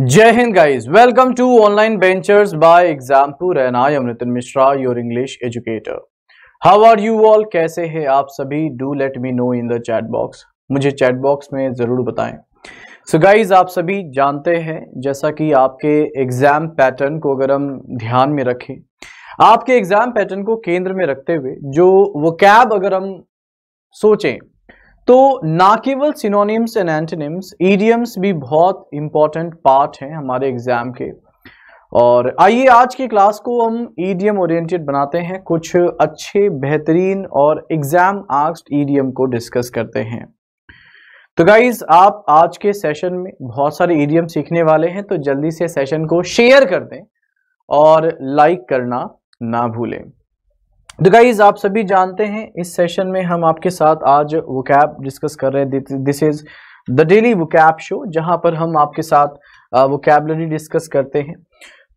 जय हिंद guys welcome to online ventures by Exampur and I Amrit Mishra your English educator how are you all कैसे हैं आप सभी do let me know in the chat box मुझे chat box में जरूर बताएं सो so गाइस आप सभी जानते हैं जैसा कि आपके एग्जाम पैटर्न को अगर हम ध्यान में रखें आपके एग्जाम पैटर्न को केंद्र में रखते हुए जो वो अगर हम सोचें तो ना केवल सिनोनिम्स एंड एंटोनिम्स ईडियम्स भी बहुत इंपॉर्टेंट पार्ट हैं हमारे एग्जाम के और आइए आज की क्लास को हम ईडीएम ओरिएंटेड बनाते हैं कुछ अच्छे बेहतरीन और एग्जाम आस्ट ईडीएम को डिस्कस करते हैं तो गाइज आप आज के सेशन में बहुत सारे ईडीएम सीखने वाले हैं तो जल्दी से सेशन को शेयर कर दें और लाइक करना ना भूलें तो गाइज आप सभी जानते हैं इस सेशन में हम आपके साथ आज वोकैब डिस्कस कर रहे हैं this is the daily vocab show जहां पर हम आपके साथ वोकैबलरी डिस्कस करते हैं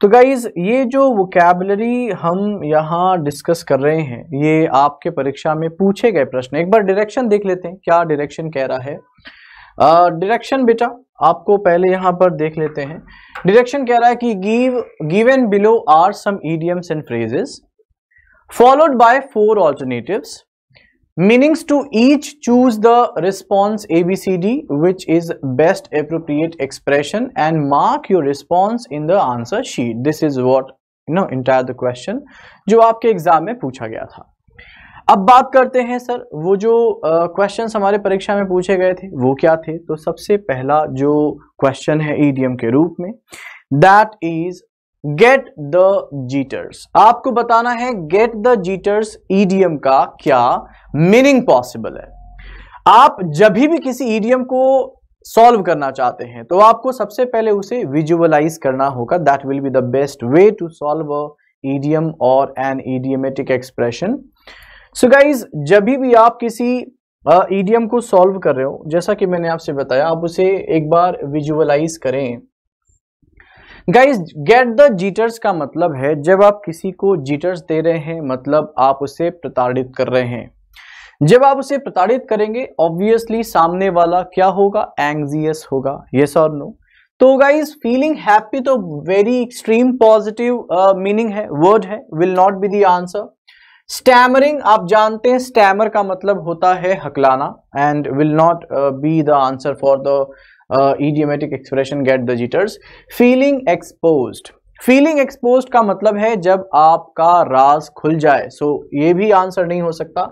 तो गाइज ये जो वोकैबलरी हम यहाँ डिस्कस कर रहे हैं ये आपके परीक्षा में पूछे गए प्रश्न एक बार डायरेक्शन देख लेते हैं क्या डायरेक्शन कह रहा है डायरेक्शन बेटा आपको पहले यहाँ पर देख लेते हैं डायरेक्शन कह रहा है कि give given below are some idioms and phrases followed by four alternatives meanings to each choose the response abcd which is best appropriate expression and mark your response in the answer sheet this is what you know entire the question जो आपके exam में पूछा गया था अब बात करते हैं सर वो जो क्वेश्चंस uh, हमारे परीक्षा में पूछे गए थे वो क्या थे तो सबसे पहला जो क्वेश्चन है ईडीएम के रूप में that is get the jitters आपको बताना है गेट द जीटर्स ईडीएम का क्या मीनिंग पॉसिबल है आप जब भी किसी ईडीएम e को सॉल्व करना चाहते हैं तो आपको सबसे पहले उसे विजुअलाइज करना होगा that will be the best way to solve idiom idiom और an idiomatic expression so guys जब भी आप किसी ईडीएम uh, e को सॉल्व कर रहे हो जैसा कि मैंने आपसे बताया आप उसे एक बार विजुअलाइज करें गाइज गेट द जीटर्स का मतलब है जब आप किसी को जीटर्स दे रहे हैं मतलब आप उसे प्रताड़ित कर रहे हैं जब आप उसे प्रताड़ित करेंगे ऑब्वियसली सामने वाला क्या होगा एंगजियस होगा ये और नो तो गाइज फीलिंग हैप्पी तो वेरी एक्सट्रीम पॉजिटिव मीनिंग है वर्ड है will not be the answer stammering आप जानते हैं स्टैमर का मतलब होता है हकलाना and will not be the answer for the uh, idiomatic expression get the jitters feeling exposed feeling expose का मतलब है जब आपका राज खुल जाए सो so, ये भी आंसर नहीं हो सकता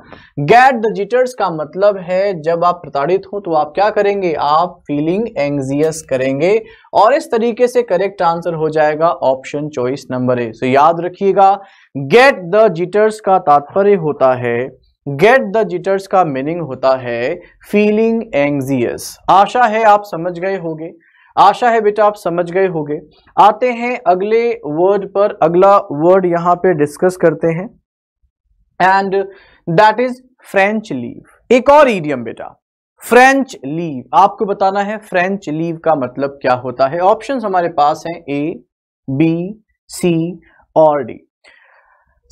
गेट द जिटर्स का मतलब है जब आप प्रताड़ित हो तो आप क्या करेंगे आप फीलिंग एंगजियस करेंगे और इस तरीके से करेक्ट आंसर हो जाएगा option choice number A so याद रखिएगा गेट द जिटर्स का तात्पर्य होता है गेट द जिटर्स का मीनिंग होता है फीलिंग एंगजियस आशा है आप समझ गए होगे आशा है बेटा आप समझ गए होगे आते हैं अगले वर्ड पर अगला वर्ड यहां पे डिस्कस करते हैं and that is French leave एक और ईडियम बेटा फ्रेंच लीव आपको बताना है फ्रेंच लीव का मतलब क्या होता है ऑप्शन हमारे पास हैं ए बी सी और डी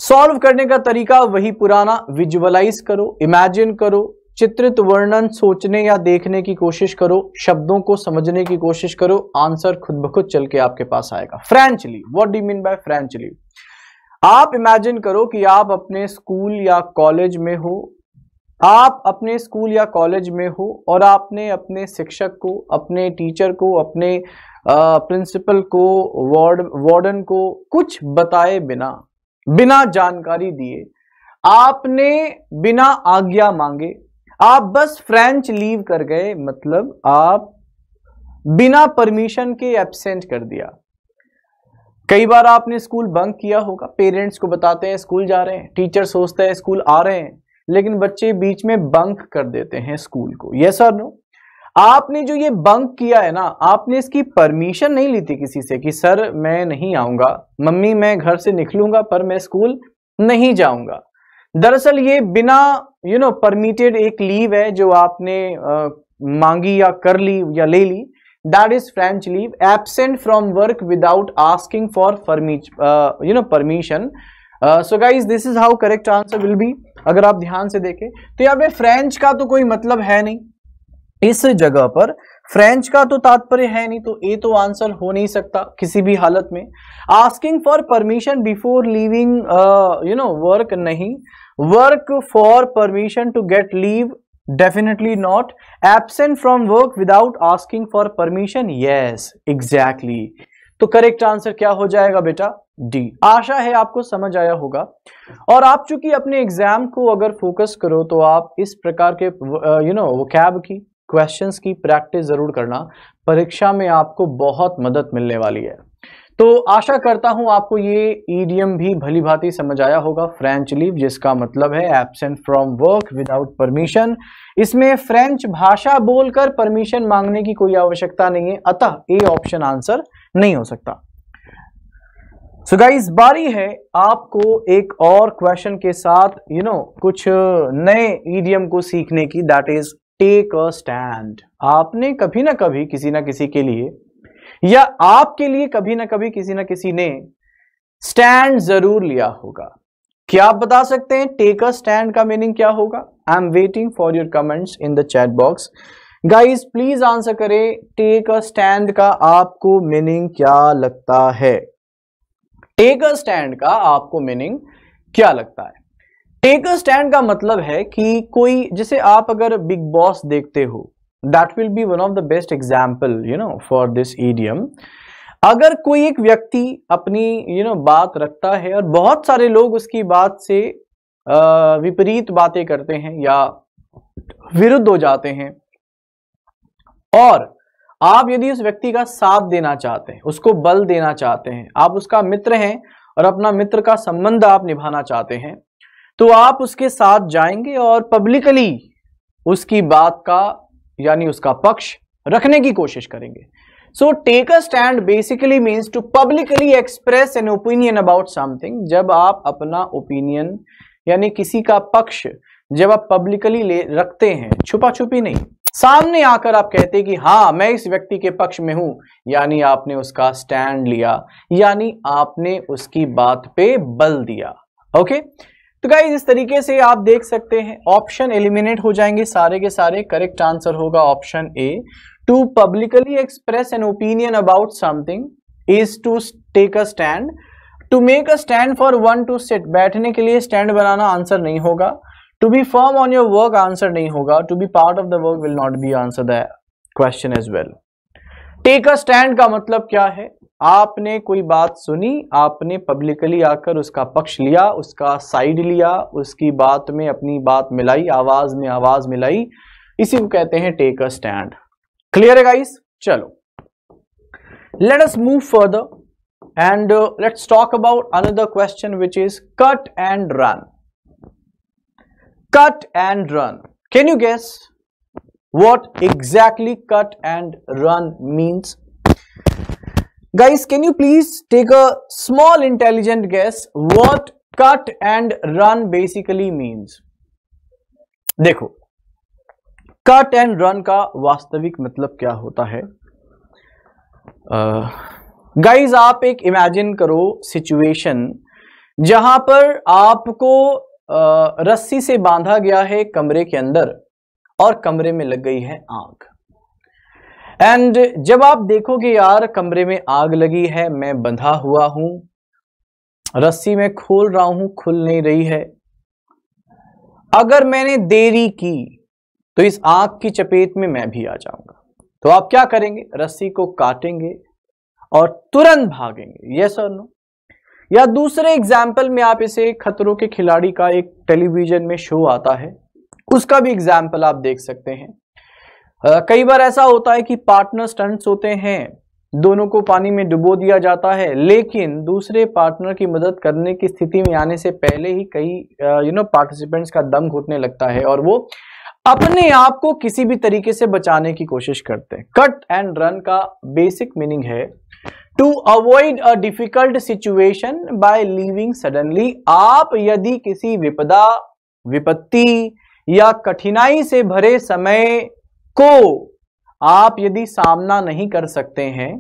सॉल्व करने का तरीका वही पुराना विजुअलाइज करो इमेजिन करो चित्रित वर्णन सोचने या देखने की कोशिश करो शब्दों को समझने की कोशिश करो आंसर खुद ब खुद चल के आपके पास आएगा Frenchly what do mean by Frenchly आप इमेजिन करो कि आप अपने स्कूल या कॉलेज में हो आप अपने स्कूल या कॉलेज में हो और आपने अपने शिक्षक को अपने टीचर को अपने प्रिंसिपल को वार्ड वार्डन को कुछ बताए बिना बिना जानकारी दिए आपने बिना आज्ञा मांगे आप बस फ्रेंच लीव कर गए मतलब आप बिना परमिशन के एब्सेंट कर दिया कई बार आपने स्कूल बंक किया होगा पेरेंट्स को बताते हैं स्कूल जा रहे हैं टीचर सोचते हैं स्कूल आ रहे हैं लेकिन बच्चे बीच में बंक कर देते हैं स्कूल को यस और नो आपने जो ये बंक किया है ना आपने इसकी परमिशन नहीं ली थी किसी से कि सर मैं नहीं आऊंगा मम्मी मैं घर से निकलूंगा पर मैं स्कूल नहीं जाऊंगा दरअसल ये बिना यू नो परमिटेड एक लीव है जो आपने आ, मांगी या कर ली या ले ली that is French leave absent from work without asking for you know permission so guys this is how correct answer will be अगर आप ध्यान से देखें तो यहाँ पे फ्रेंच का तो कोई मतलब है नहीं इस जगह पर फ्रेंच का तो तात्पर्य है नहीं तो ए तो आंसर हो नहीं सकता किसी भी हालत में asking for permission before leaving you know work नहीं work for permission to get leave definitely not absent from work without asking for permission yes exactly तो करेक्ट आंसर क्या हो जाएगा बेटा डी आशा है आपको समझ आया होगा और आप चूंकि अपने एग्जाम को अगर फोकस करो तो आप इस प्रकार के यू नो वो कैब की क्वेश्चंस की प्रैक्टिस ज़रूर करना परीक्षा में आपको बहुत मदद मिलने वाली है तो आशा करता हूं आपको ये ईडीएम भी भली भांति समझ आया होगा फ्रेंच लीव जिसका मतलब है absent from work without permission इसमें फ्रेंच भाषा बोलकर परमिशन मांगने की कोई आवश्यकता नहीं है अतः ए ऑप्शन आंसर नहीं हो सकता सो so गाइस बारी है आपको एक और क्वेश्चन के साथ यू you नो know, कुछ नए ईडीएम को सीखने की that is take a stand आपने कभी ना कभी किसी ना किसी के लिए या आपके लिए कभी ना कभी किसी ना किसी ने स्टैंड जरूर लिया होगा क्या आप बता सकते हैं टेक अ स्टैंड का मीनिंग क्या होगा I am waiting for your comments in the chat box guys please answer करें टेक अ स्टैंड का आपको मीनिंग क्या लगता है टेक अ स्टैंड का आपको मीनिंग क्या लगता है टेक अ स्टैंड का मतलब है कि कोई जैसे आप अगर बिग बॉस देखते हो that will be one of the best example you know for this idiom अगर कोई एक व्यक्ति अपनी यू you नो know, बात रखता है और बहुत सारे लोग उसकी बात से विपरीत बातें करते हैं या विरुद्ध हो जाते हैं और आप यदि उस व्यक्ति का साथ देना चाहते हैं उसको बल देना चाहते हैं आप उसका मित्र हैं और अपना मित्र का संबंध आप निभाना चाहते हैं तो आप उसके साथ जाएंगे और पब्लिकली उसकी बात का यानी उसका पक्ष रखने की कोशिश करेंगे so take a stand basically means to publicly express an opinion about something जब आप अपना ओपिनियन यानी किसी का पक्ष जब आप पब्लिकली ले रखते हैं छुपा छुपी नहीं सामने आकर आप कहते कि हाँ मैं इस व्यक्ति के पक्ष में हूं यानी आपने उसका स्टैंड लिया यानी आपने उसकी बात पे बल दिया ओके okay? तो गाइज इस तरीके से आप देख सकते हैं ऑप्शन एलिमिनेट हो जाएंगे सारे के सारे करेक्ट आंसर होगा option A to publicly express an opinion about something is to take a stand to make a stand for one to sit बैठने के लिए स्टैंड बनाना आंसर नहीं होगा to be form on your work answer नहीं होगा to be part of the work will not be answer the question as well take a stand का मतलब क्या है आपने कोई बात सुनी आपने पब्लिकली आकर उसका पक्ष लिया उसका साइड लिया उसकी बात में अपनी बात मिलाई आवाज में आवाज मिलाई इसी को कहते हैं टेक अ स्टैंड क्लियर है गाइस चलो let us move further and let's talk about another question which is cut and run cut and run can you guess what exactly cut and run means guys can you please take a small intelligent guess what cut and run basically means देखो cut and run का वास्तविक मतलब क्या होता है guys uh, आप एक imagine करो सिचुएशन जहां पर आपको uh, रस्सी से बांधा गया है कमरे के अंदर और कमरे में लग गई है आंख एंड जब आप देखोगे यार कमरे में आग लगी है मैं बंधा हुआ हूं रस्सी में खोल रहा हूं खुल नहीं रही है अगर मैंने देरी की तो इस आग की चपेट में मैं भी आ जाऊंगा तो आप क्या करेंगे रस्सी को काटेंगे और तुरंत भागेंगे यस और नो या दूसरे एग्जाम्पल में आप इसे खतरों के खिलाड़ी का एक टेलीविजन में शो आता है उसका भी एग्जाम्पल आप देख सकते हैं कई बार ऐसा होता है कि पार्टनर स्टंट्स होते हैं दोनों को पानी में डुबो दिया जाता है लेकिन दूसरे पार्टनर की मदद करने की स्थिति में आने से पहले ही कई यू नो पार्टिसिपेंट्स का दम घुटने लगता है और वो अपने आप को किसी भी तरीके से बचाने की कोशिश करते हैं कट एंड रन का बेसिक मीनिंग है to avoid a difficult situation by living suddenly आप यदि किसी विपदा विपत्ति या कठिनाई से भरे समय को आप यदि सामना नहीं कर सकते हैं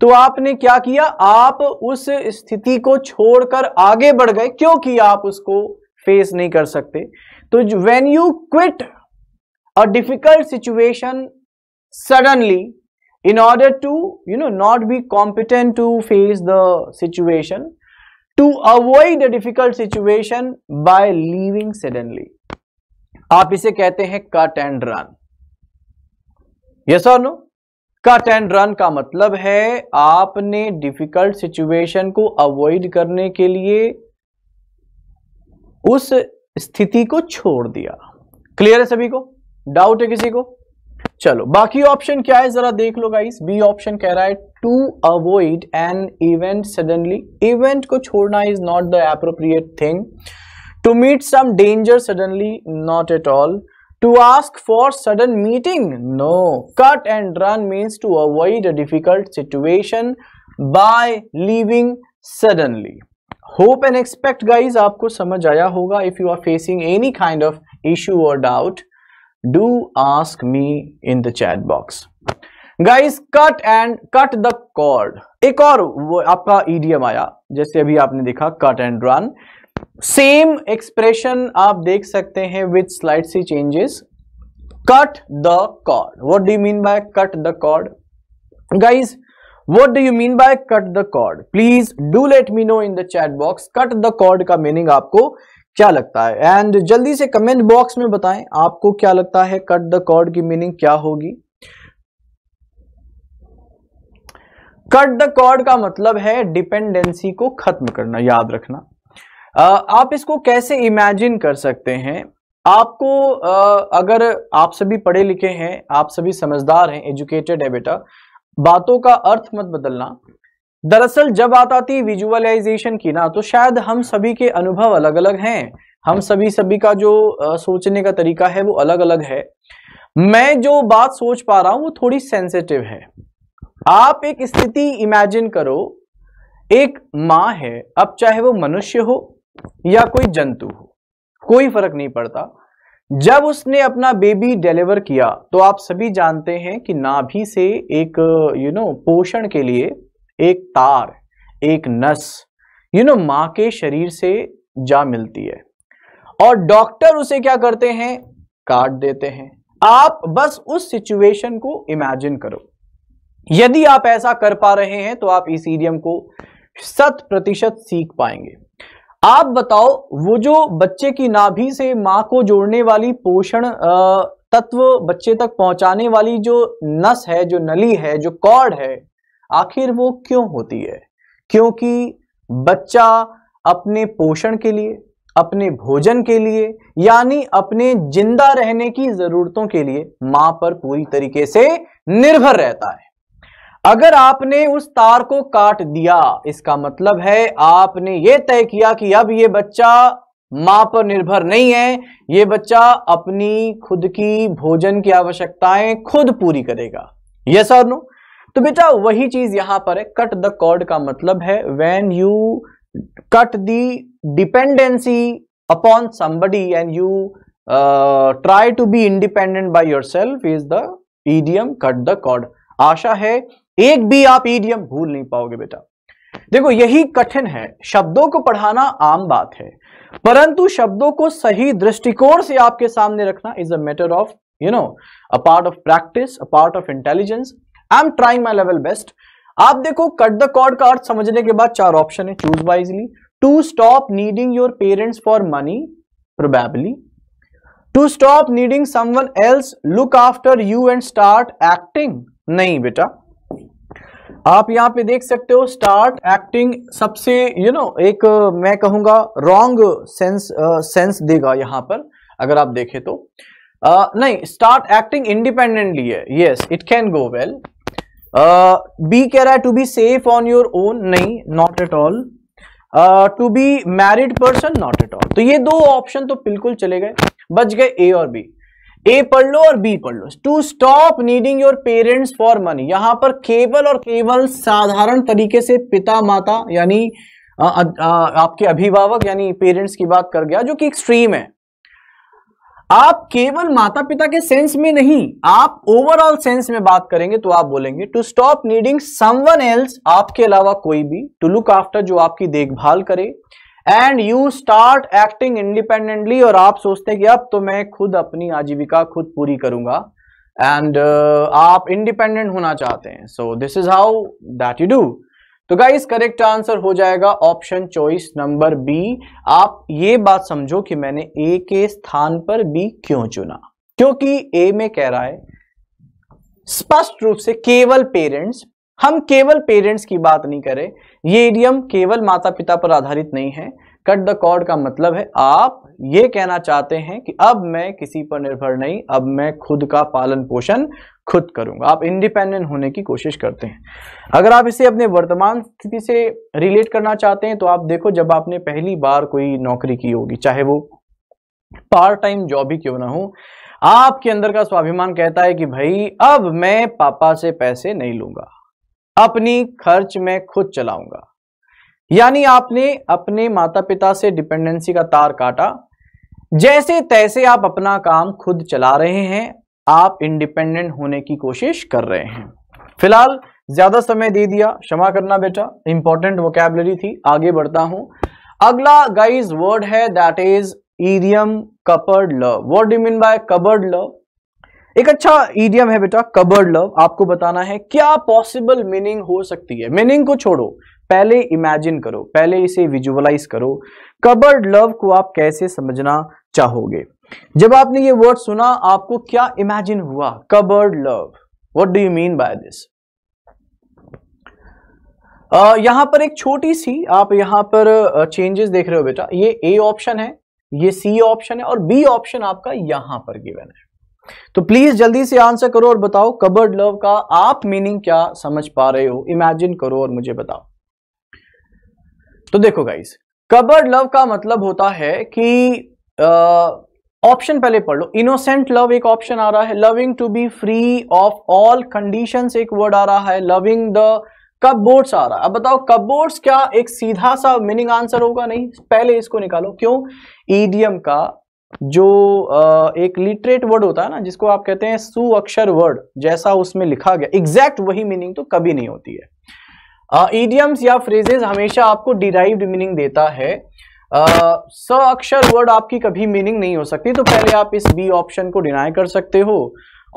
तो आपने क्या किया आप उस स्थिति को छोड़कर आगे बढ़ गए क्योंकि आप उसको फेस नहीं कर सकते तो when you quit a difficult situation suddenly in order to you know not be competent to face the situation to avoid a difficult situation by leaving suddenly आप इसे कहते हैं कट एंड रन यस और no cut and run का मतलब है आपने difficult situation को अवॉइड करने के लिए उस स्थिति को छोड़ दिया क्लियर है सभी को डाउट है किसी को चलो बाकी ऑप्शन क्या है जरा देख लो गाइस बी ऑप्शन कह रहा है to avoid an event suddenly event को छोड़ना is not the appropriate thing to meet some danger suddenly not at all to ask for sudden meeting no cut and run means to avoid a difficult situation by living suddenly hope and expect guys आपको समझ आया होगा if you are facing any kind of issue और doubt do ask me in the chat box guys cut and cut the cord एक और वो आपका EDM आया जैसे अभी आपने देखा cut and run same expression आप देख सकते हैं with slight see changes cut the cord what do mean by cut the cord guys what do you mean by cut the cord please do let me know in the chat box cut the cord का meaning आपको क्या लगता है and जल्दी से comment box में बताएं आपको क्या लगता है कट द कॉर्ड की मीनिंग क्या होगी कट द कॉर्ड का मतलब है डिपेंडेंसी को खत्म करना याद रखना आप इसको कैसे इमेजिन कर सकते हैं आपको अगर आप सभी पढ़े लिखे हैं आप सभी समझदार हैं एजुकेटेड है बेटा बातों का अर्थ मत बदलना दरअसल जब बात आती है विजुअलाइजेशन की ना तो शायद हम सभी के अनुभव अलग अलग हैं हम सभी सभी का जो सोचने का तरीका है वो अलग अलग है मैं जो बात सोच पा रहा हूं वो थोड़ी सेंसिटिव है आप एक स्थिति इमेजिन करो एक माँ है अब चाहे वो मनुष्य हो या कोई जंतु हो कोई फर्क नहीं पड़ता जब उसने अपना बेबी डिलीवर किया तो आप सभी जानते हैं कि नाभि से एक यू नो पोषण के लिए एक तार एक नस यू नो माँ के शरीर से जा मिलती है और डॉक्टर उसे क्या करते हैं काट देते हैं आप बस उस सिचुएशन को इमेजिन करो यदि आप ऐसा कर पा रहे हैं तो आप इस ईडियम को शत प्रतिशत सीख पाएंगे आप बताओ वो जो बच्चे की नाभि से माँ को जोड़ने वाली पोषण तत्व बच्चे तक पहुंचाने वाली जो नस है जो नली है जो कॉर्ड है आखिर वो क्यों होती है क्योंकि बच्चा अपने पोषण के लिए अपने भोजन के लिए यानी अपने जिंदा रहने की जरूरतों के लिए मां पर पूरी तरीके से निर्भर रहता है अगर आपने उस तार को काट दिया इसका मतलब है आपने ये तय किया कि अब ये बच्चा मां पर निर्भर नहीं है ये बच्चा अपनी खुद की भोजन की आवश्यकताएं खुद पूरी करेगा यस और नो तो बेटा वही चीज यहां पर है कट द कॉर्ड का मतलब है when you cut the dependency upon somebody and you try to be independent by yourself is the idiom cut the cord आशा है एक भी आप ईडियम भूल नहीं पाओगे बेटा देखो यही कठिन है शब्दों को पढ़ाना आम बात है परंतु शब्दों को सही दृष्टिकोण से आपके सामने रखना is a matter of you know a part of practice a part of intelligence I am trying my level best आप देखो कट द कॉर्ड का अर्थ समझने के बाद चार ऑप्शन है choose wisely to stop needing your parents for money probably to stop needing someone else look after you and start acting नहीं बेटा आप यहाँ पे देख सकते हो स्टार्ट एक्टिंग सबसे यू you नो know, एक मैं कहूंगा रॉन्ग सेंस सेंस देगा यहाँ पर अगर आप देखें तो आ, नहीं स्टार्ट एक्टिंग इंडिपेंडेंटली है yes it can go well be कह रहा है to be safe on your own नहीं not at all to be married person not at all तो ये दो ऑप्शन तो बिल्कुल चले गए बच गए ए और बी ए पढ़ लो और बी पढ़ लो to stop needing your parents for money यहां पर केवल और केवल साधारण तरीके से पिता माता यानी आपके अभिभावक यानी पेरेंट्स की बात कर गया जो कि एक्सट्रीम है आप केवल माता पिता के सेंस में नहीं आप ओवरऑल सेंस में बात करेंगे तो आप बोलेंगे to stop needing someone else आपके अलावा कोई भी टू लुक आफ्टर जो आपकी देखभाल करे and you start acting independently और आप सोचते हैं कि अब तो मैं खुद अपनी आजीविका खुद पूरी करूंगा एंड uh, आप इंडिपेंडेंट होना चाहते हैं so this is how that you do तो गाइस करेक्ट आंसर हो जाएगा ऑप्शन चॉइस नंबर बी आप ये बात समझो कि मैंने ए के स्थान पर बी क्यों चुना क्योंकि ए में कह रहा है स्पष्ट रूप से केवल पेरेंट्स हम केवल पेरेंट्स की बात नहीं करें ये इडियम केवल माता पिता पर आधारित नहीं है कट द कॉर्ड का मतलब है आप ये कहना चाहते हैं कि अब मैं किसी पर निर्भर नहीं अब मैं खुद का पालन पोषण खुद करूंगा आप इंडिपेंडेंट होने की कोशिश करते हैं अगर आप इसे अपने वर्तमान स्थिति से रिलेट करना चाहते हैं तो आप देखो जब आपने पहली बार कोई नौकरी की होगी चाहे वो पार्ट टाइम जॉब ही क्यों ना हो आपके अंदर का स्वाभिमान कहता है कि भाई अब मैं पापा से पैसे नहीं लूंगा अपनी खर्च में खुद चलाऊंगा यानी आपने अपने माता पिता से डिपेंडेंसी का तार काटा जैसे तैसे आप अपना काम खुद चला रहे हैं आप इंडिपेंडेंट होने की कोशिश कर रहे हैं फिलहाल ज्यादा समय दे दिया क्षमा करना बेटा इंपॉर्टेंट वोकेबलरी थी आगे बढ़ता हूं अगला गाइज वर्ड है that is idiom cupboard love word do mean by cupboard love एक अच्छा ईडियम है बेटा कबर्ड लव आपको बताना है क्या पॉसिबल मीनिंग हो सकती है मीनिंग को छोड़ो पहले इमेजिन करो पहले इसे विजुअलाइज करो कबर्ड लव को आप कैसे समझना चाहोगे जब आपने ये वर्ड सुना आपको क्या इमेजिन हुआ cupboard love what do you mean by this यहां पर एक छोटी सी आप यहां पर चेंजेस देख रहे हो बेटा ये ए ऑप्शन है ये सी ऑप्शन है और बी ऑप्शन आपका यहां पर गिवन है तो प्लीज जल्दी से आंसर करो और बताओ कबर्ड लव का आप मीनिंग क्या समझ पा रहे हो इमेजिन करो और मुझे बताओ तो देखो गाइस कबर्ड लव का मतलब होता है कि ऑप्शन पहले पढ़ लो इनोसेंट लव एक ऑप्शन आ रहा है loving to be free of all condition एक वर्ड आ रहा है लविंग द कपबोर्ड्स आ रहा है अब बताओ कपबोर्ड्स क्या एक सीधा सा मीनिंग आंसर होगा नहीं पहले इसको निकालो क्यों ईडियम का जो एक लिटरेट वर्ड होता है ना जिसको आप कहते हैं सुअक्षर वर्ड जैसा उसमें लिखा गया एग्जैक्ट वही मीनिंग तो कभी नहीं होती है ईडियम्स uh, या फ्रेजेस हमेशा आपको डिराइव्ड मीनिंग देता है स अक्षर वर्ड आपकी कभी मीनिंग नहीं हो सकती तो पहले आप इस बी ऑप्शन को डिनाई कर सकते हो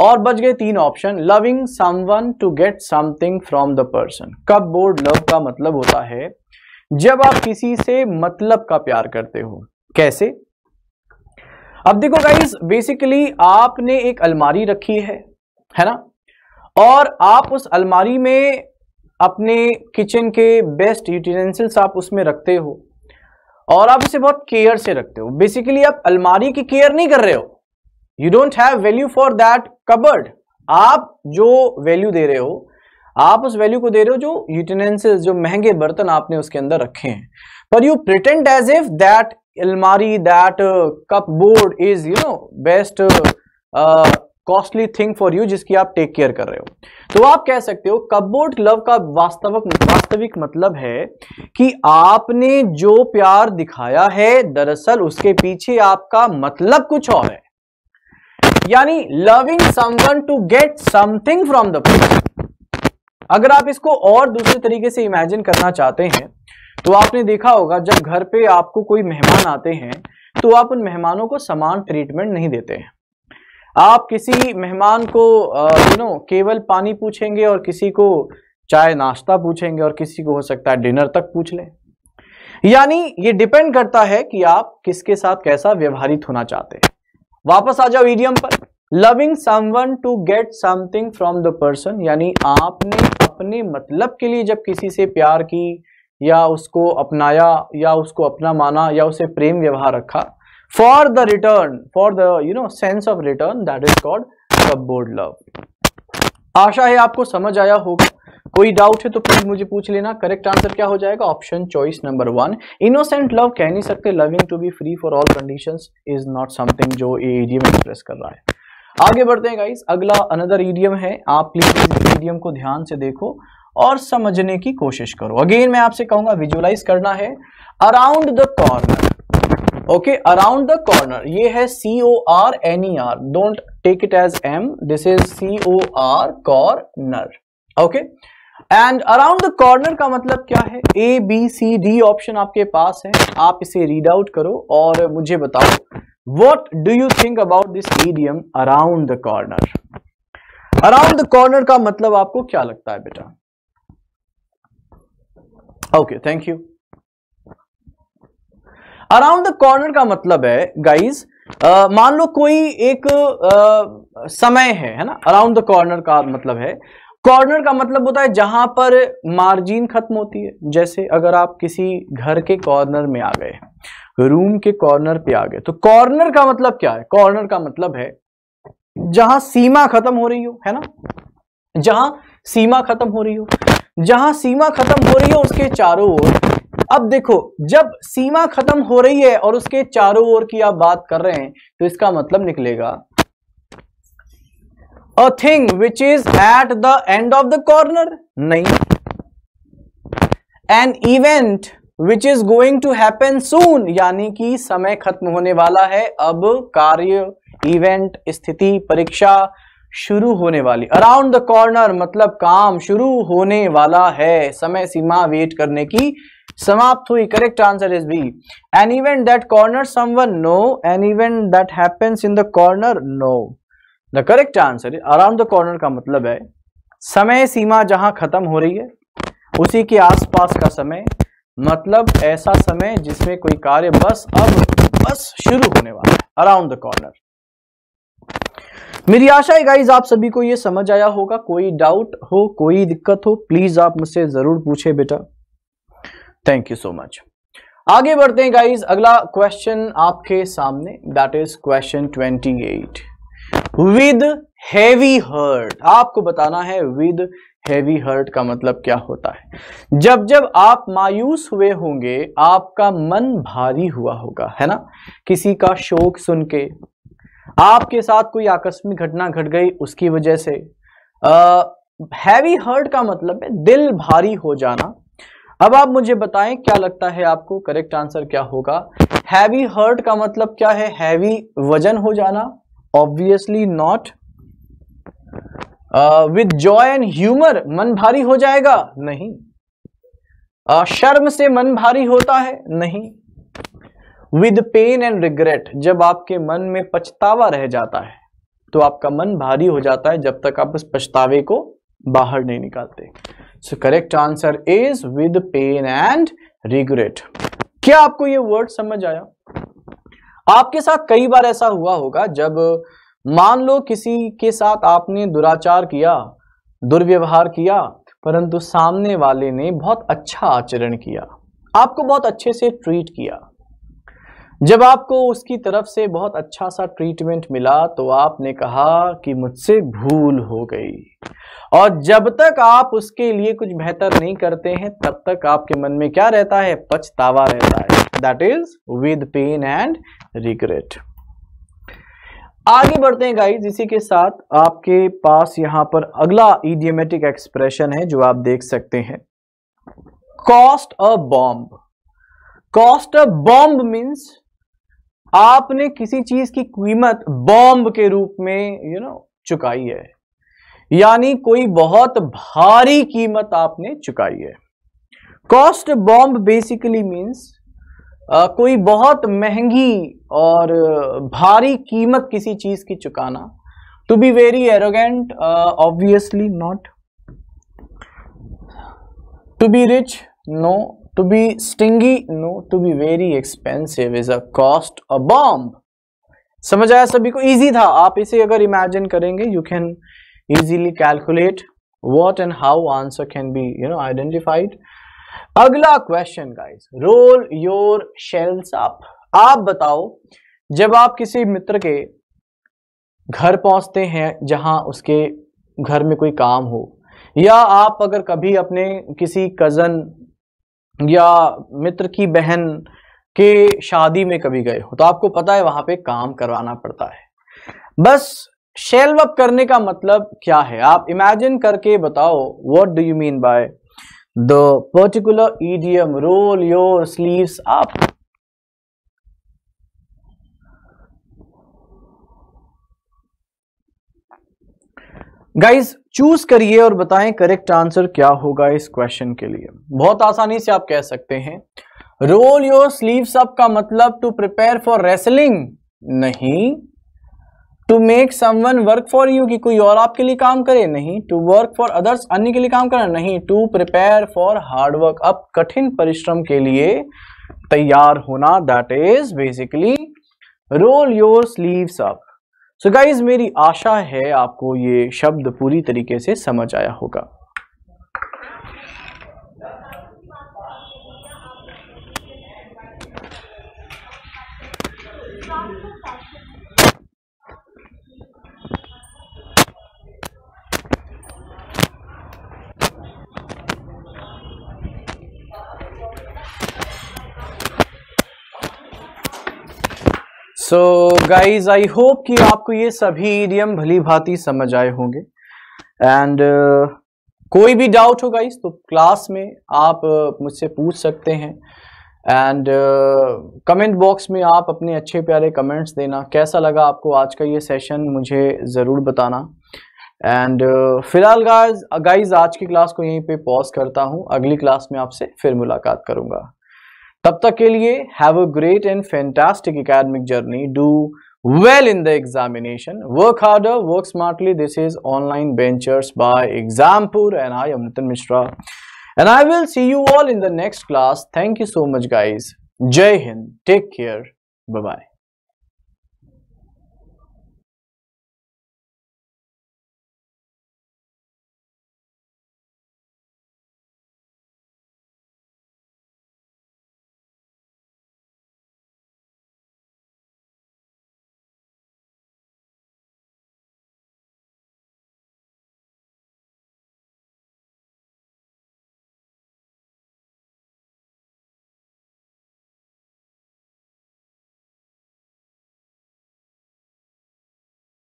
और बच गए तीन option loving someone to get something from the person cupboard love का मतलब होता है जब आप किसी से मतलब का प्यार करते हो कैसे अब देखो गाइज बेसिकली आपने एक अलमारी रखी है है ना और आप उस अलमारी में अपने किचन के बेस्ट यूटेंसिल्स आप उसमें रखते हो और आप इसे बहुत केयर से रखते हो बेसिकली आप अलमारी की केयर नहीं कर रहे हो you don't have value for that cupboard आप जो वैल्यू दे रहे हो आप उस वैल्यू को दे रहे हो जो यूटेंसिल्स जो महंगे बर्तन आपने उसके अंदर रखे हैं पर you pretend as if that अलमारी that board is you know best costly thing for you जिसकी आप टेक केयर कर रहे हो तो आप कह सकते हो कपबोर्ड लव का वास्तविक वास्तविक मतलब है कि आपने जो प्यार दिखाया है दरअसल उसके पीछे आपका मतलब कुछ और है यानी loving someone to get something from the person अगर आप इसको और दूसरे तरीके से इमेजिन करना चाहते हैं तो आपने देखा होगा जब घर पे आपको कोई मेहमान आते हैं तो आप उन मेहमानों को समान ट्रीटमेंट नहीं देते हैं आप किसी मेहमान को यू नो केवल पानी पूछेंगे और किसी को चाय नाश्ता पूछेंगे और किसी को हो सकता है डिनर तक पूछ लें यानी ये डिपेंड करता है कि आप किसके साथ कैसा व्यवहारित होना चाहते हैं वापस आ जाओ ईडियम पर loving someone to get something from the person यानी आपने अपने मतलब के लिए जब किसी से प्यार की या उसको अपनाया या उसको अपना माना या उसे प्रेम व्यवहार रखा for the return for the you know sense of return that is called cupboard love आशा है आपको समझ आया होगा कोई डाउट है तो प्लीज मुझे पूछ लेना करेक्ट आंसर क्या हो जाएगा option choice number one innocent love कह नहीं सकते loving to be free for all conditions is not something जो ए एरिया में एक्सप्रेस कर रहा है आगे बढ़ते हैं गाइस अगला अनदर ईडियम है आप प्लीज ईडियम को ध्यान से देखो और समझने की कोशिश करो अगेन मैं आपसे कहूंगा विजुअलाइज करना है around the corner okay around the corner ये है C O R N E R don't take it as M this is C O R corner okay and around the corner का मतलब क्या है A B C D option आपके पास है आप इसे रीड आउट करो और मुझे बताओ what do you think about this idiom around the corner around the corner का मतलब आपको क्या लगता है बेटा okay thank you around the corner का मतलब है गाइज मान लो कोई एक आ, समय है है ना अराउंड द कॉर्नर का मतलब है कॉर्नर का मतलब होता है जहां पर मार्जिन खत्म होती है जैसे अगर आप किसी घर के कॉर्नर में आ गए रूम के कॉर्नर पे आ गए तो कॉर्नर का मतलब क्या है कॉर्नर का मतलब है जहां सीमा खत्म हो रही हो है ना जहां सीमा खत्म हो रही हो जहां सीमा खत्म हो रही हो उसके चारों ओर अब देखो जब सीमा खत्म हो रही है और उसके चारों ओर की आप बात कर रहे हैं तो इसका मतलब निकलेगा a thing which is at the end of the corner नहीं an event which is going to happen soon यानी कि समय खत्म होने वाला है अब कार्य इवेंट स्थिति परीक्षा शुरू होने वाली अराउंड द कॉर्नर मतलब काम शुरू होने वाला है समय सीमा वेट करने की समाप्त हुई correct answer is B an event that corner someone no an event that happens in the corner no the correct answer around the corner का मतलब है समय सीमा जहां खत्म हो रही है उसी के आसपास का समय मतलब ऐसा समय जिसमें कोई कार्य बस अब बस शुरू होने वाला है अराउंड द कॉर्नर मेरी आशा है गाइज आप सभी को यह समझ आया होगा कोई डाउट हो कोई दिक्कत हो प्लीज आप मुझसे जरूर पूछे बेटा थैंक यू सो मच आगे बढ़ते हैं गाइज अगला क्वेश्चन आपके सामने that is question twenty eight with heavy heart आपको बताना है विद हैवी हर्ट का मतलब क्या होता है जब जब आप मायूस हुए होंगे आपका मन भारी हुआ होगा है ना किसी का शोक सुन के आपके साथ कोई आकस्मिक घटना घट गई उसकी वजह से हैवी हर्ट का मतलब है दिल भारी हो जाना अब आप मुझे बताएं क्या लगता है आपको करेक्ट आंसर क्या होगा हैवी हर्ट का मतलब क्या है हैवी वजन हो जाना obviously not with joy and humour मन भारी हो जाएगा नहीं शर्म से मन भारी होता है नहीं विद पेन एंड रिग्रेट जब आपके मन में पछतावा रह जाता है तो आपका मन भारी हो जाता है जब तक आप उस पछतावे को बाहर नहीं निकालते so correct answer is with pain and regret क्या आपको ये वर्ड समझ आया आपके साथ कई बार ऐसा हुआ होगा जब मान लो किसी के साथ आपने दुराचार किया दुर्व्यवहार किया परंतु सामने वाले ने बहुत अच्छा आचरण किया आपको बहुत अच्छे से ट्रीट किया जब आपको उसकी तरफ से बहुत अच्छा सा ट्रीटमेंट मिला तो आपने कहा कि मुझसे भूल हो गई और जब तक आप उसके लिए कुछ बेहतर नहीं करते हैं तब तक आपके मन में क्या रहता है पछतावा रहता है that is with pain and regret आगे बढ़ते हैं गाइज इसी के साथ आपके पास यहां पर अगला इडियोमेटिक एक्सप्रेशन है जो आप देख सकते हैं cost a bomb cost a bomb means आपने किसी चीज की कीमत बॉम्ब के रूप में यू you नो know, चुकाई है यानी कोई बहुत भारी कीमत आपने चुकाई है कॉस्ट बॉम्ब बेसिकली मीन्स कोई बहुत महंगी और भारी कीमत किसी चीज की चुकाना to be very arrogant obviously not to be rich no to be stingy no to be very expensive is a cost a bomb समझ आया सभी को इजी था आप इसे अगर इमेजिन करेंगे you can easily calculate what and how answer can be you know identified अगला question guys roll your sleeves up आप बताओ जब आप किसी मित्र के घर पहुंचते हैं जहां उसके घर में कोई काम हो या आप अगर कभी अपने किसी कजन या मित्र की बहन के शादी में कभी गए हो तो आपको पता है वहां पे काम करवाना पड़ता है बस शेल्व अप करने का मतलब क्या है आप इमेजिन करके बताओ what do you mean by the particular idiom roll your sleeves up guys choose करिए और बताएं करेक्ट आंसर क्या होगा इस क्वेश्चन के लिए बहुत आसानी से आप कह सकते हैं रोल योर स्लीव्स अप का मतलब टू प्रिपेयर फॉर रेसलिंग नहीं to make someone work for you कि कोई और आपके लिए काम करे नहीं टू वर्क फॉर अदर्स अन्य के लिए काम करना नहीं to prepare for hard work अब कठिन परिश्रम के लिए तैयार होना that is basically roll your sleeves up so guys मेरी आशा है आपको ये शब्द पूरी तरीके से समझ आया होगा सो गाइज आई होप कि आपको ये सभी इडियम भली भांति समझ आए होंगे एंड uh, कोई भी डाउट हो गाइज तो क्लास में आप uh, मुझसे पूछ सकते हैं एंड कमेंट बॉक्स में आप अपने अच्छे प्यारे कमेंट्स देना कैसा लगा आपको आज का ये सेशन मुझे ज़रूर बताना एंड uh, फिलहाल गाइज गाइज आज की क्लास को यहीं पे पॉज करता हूँ अगली क्लास में आपसे फिर मुलाकात करूँगा तब तक के लिए have a great and fantastic academic well in the examination work harder work smartly this is online ventures by exampur and i am nitin mishra and i will see you all in the next class thank you so much guys jai hind take care bye bye